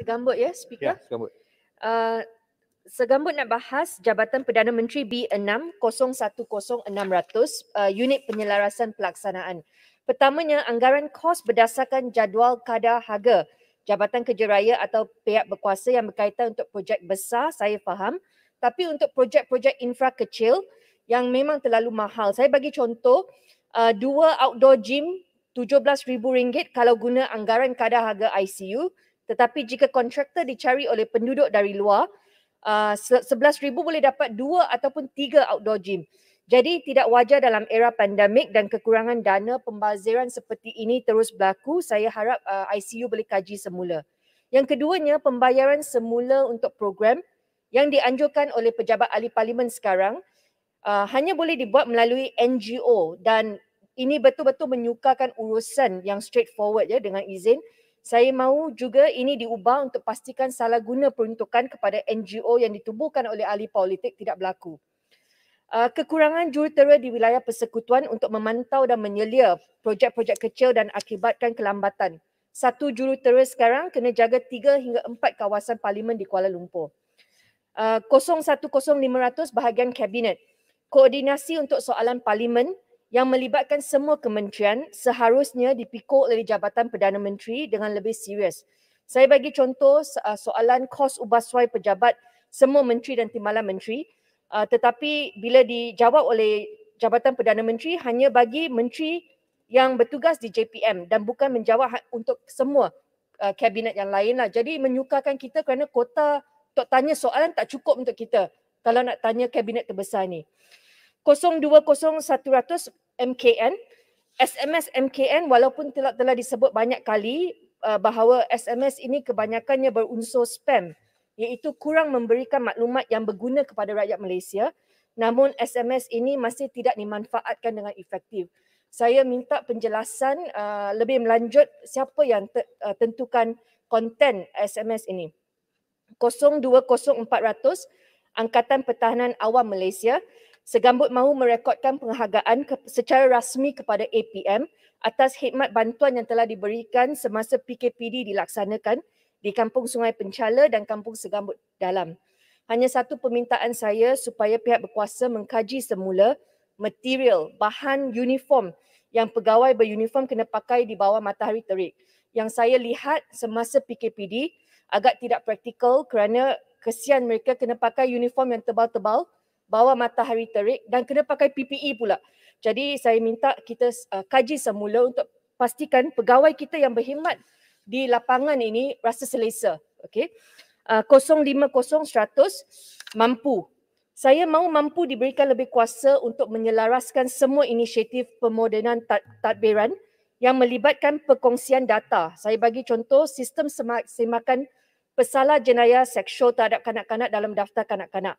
Segambut ya speaker. Ya, segambut. Uh, segambut nak bahas Jabatan Perdana Menteri B6-010600 uh, eh, unit penyelarasan pelaksanaan. Pertamanya, anggaran kos berdasarkan jadual kadar harga Jabatan Kerja Raya atau pihak berkuasa yang berkaitan untuk projek besar, saya faham. Tapi untuk projek-projek infra kecil yang memang terlalu mahal. Saya bagi contoh, uh, dua outdoor gym RM17,000 kalau guna anggaran kadar harga ICU tetapi jika kontraktor dicari oleh penduduk dari luar, uh, 11,000 boleh dapat dua ataupun tiga outdoor gym. Jadi tidak wajar dalam era pandemik dan kekurangan dana pembaziran seperti ini terus berlaku, saya harap uh, ICU boleh kaji semula. Yang keduanya, pembayaran semula untuk program yang dianjurkan oleh pejabat ahli parlimen sekarang uh, hanya boleh dibuat melalui NGO dan ini betul-betul menyukarkan urusan yang straightforward ya dengan izin. Saya mahu juga ini diubah untuk pastikan salah guna peruntukan kepada NGO yang ditubuhkan oleh ahli politik tidak berlaku. Ah, kekurangan jurutera di wilayah persekutuan untuk memantau dan menyelia projek-projek kecil dan akibatkan kelambatan. Satu jurutera sekarang kena jaga tiga hingga empat kawasan parlimen di Kuala Lumpur. Uh, ah, 010500 bahagian kabinet. Koordinasi untuk soalan parlimen yang melibatkan semua kementerian seharusnya dipikul oleh Jabatan Perdana Menteri dengan lebih serius. Saya bagi contoh uh, soalan kos ubah suai pejabat semua menteri dan timbalan menteri uh, tetapi bila dijawab oleh Jabatan Perdana Menteri hanya bagi menteri yang bertugas di JPM dan bukan menjawab ha, untuk semua uh, kabinet yang lain. Lah. Jadi menyukarkan kita kerana kota untuk tanya soalan tak cukup untuk kita kalau nak tanya kabinet terbesar ni. 020100 MKN SMS MKN walaupun telah telah disebut banyak kali uh, bahawa SMS ini kebanyakannya berunsur spam iaitu kurang memberikan maklumat yang berguna kepada rakyat Malaysia namun SMS ini masih tidak dimanfaatkan dengan efektif. Saya minta penjelasan uh, lebih melanjut siapa yang te- uh, tentukan konten SMS ini. 020400 Angkatan Pertahanan Awam Malaysia Segambut mahu merekodkan penghargaan ke- secara rasmi kepada APM atas khidmat bantuan yang telah diberikan semasa PKPD dilaksanakan di Kampung Sungai Pencala dan Kampung Segambut Dalam. Hanya satu permintaan saya supaya pihak berkuasa mengkaji semula material, bahan uniform yang pegawai beruniform kena pakai di bawah matahari terik. Yang saya lihat semasa PKPD agak tidak praktikal kerana kesian mereka kena pakai uniform yang tebal-tebal bawah matahari terik dan kena pakai PPE pula. Jadi saya minta kita uh, kaji semula untuk pastikan pegawai kita yang berkhidmat di lapangan ini rasa selesa. Okay. Uh, 050100 mampu. Saya mahu mampu diberikan lebih kuasa untuk menyelaraskan semua inisiatif pemodenan tad- tadbiran yang melibatkan perkongsian data. Saya bagi contoh sistem semakan pesalah jenayah seksual terhadap kanak-kanak dalam daftar kanak-kanak.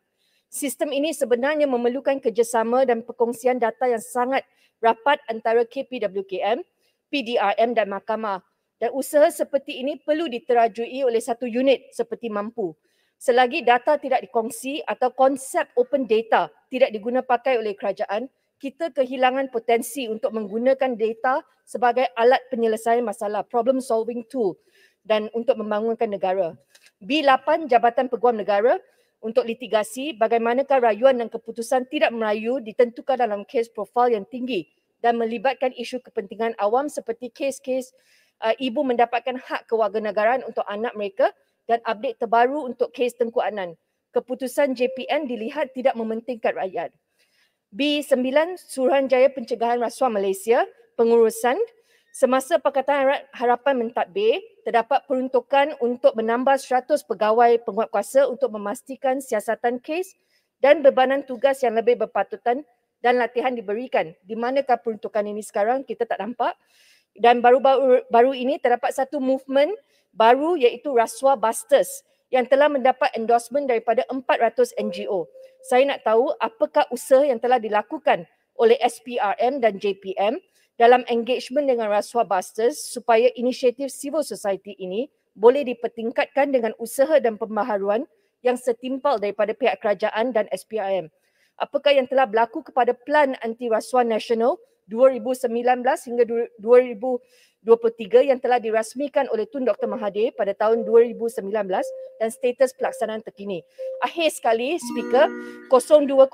Sistem ini sebenarnya memerlukan kerjasama dan perkongsian data yang sangat rapat antara KPWKM, PDRM dan mahkamah. Dan usaha seperti ini perlu diterajui oleh satu unit seperti mampu. Selagi data tidak dikongsi atau konsep open data tidak digunapakai oleh kerajaan, kita kehilangan potensi untuk menggunakan data sebagai alat penyelesaian masalah, problem solving tool dan untuk membangunkan negara. B8 Jabatan Peguam Negara untuk litigasi bagaimanakah rayuan dan keputusan tidak merayu ditentukan dalam kes profil yang tinggi dan melibatkan isu kepentingan awam seperti kes-kes uh, ibu mendapatkan hak kewarganegaraan untuk anak mereka dan update terbaru untuk kes Tengku Anan. Keputusan JPN dilihat tidak mementingkan rakyat. B9 Suruhanjaya Pencegahan Rasuah Malaysia Pengurusan Semasa Pakatan Harapan mentadbir, terdapat peruntukan untuk menambah 100 pegawai penguatkuasa untuk memastikan siasatan kes dan bebanan tugas yang lebih berpatutan dan latihan diberikan. Di manakah peruntukan ini sekarang kita tak nampak. Dan baru-baru baru ini terdapat satu movement baru iaitu Rasuah Busters yang telah mendapat endorsement daripada 400 NGO. Saya nak tahu apakah usaha yang telah dilakukan oleh SPRM dan JPM dalam engagement dengan rasuah busters supaya inisiatif civil society ini boleh dipertingkatkan dengan usaha dan pembaharuan yang setimpal daripada pihak kerajaan dan SPIM. Apakah yang telah berlaku kepada Plan Anti Rasuah Nasional 2019 hingga 2023 yang telah dirasmikan oleh Tun Dr. Mahathir pada tahun 2019 dan status pelaksanaan terkini. Akhir sekali, Speaker, 020500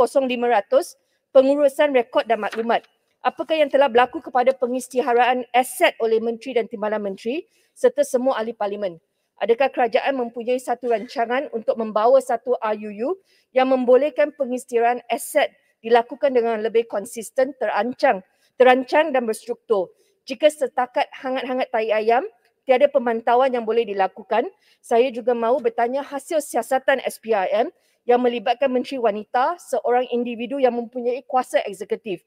pengurusan rekod dan maklumat apakah yang telah berlaku kepada pengisytiharaan aset oleh menteri dan timbalan menteri serta semua ahli parlimen? Adakah kerajaan mempunyai satu rancangan untuk membawa satu RUU yang membolehkan pengisytiharaan aset dilakukan dengan lebih konsisten, terancang, terancang dan berstruktur? Jika setakat hangat-hangat tai ayam, tiada pemantauan yang boleh dilakukan, saya juga mahu bertanya hasil siasatan SPRM yang melibatkan menteri wanita, seorang individu yang mempunyai kuasa eksekutif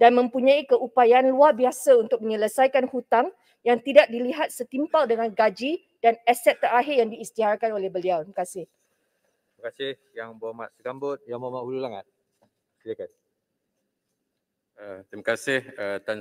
dan mempunyai keupayaan luar biasa untuk menyelesaikan hutang yang tidak dilihat setimpal dengan gaji dan aset terakhir yang diisytiharkan oleh beliau. Terima kasih. Terima kasih Yang Berhormat Segambut, Yang Berhormat Hulu Langat. Silakan. Uh, terima kasih uh, Tan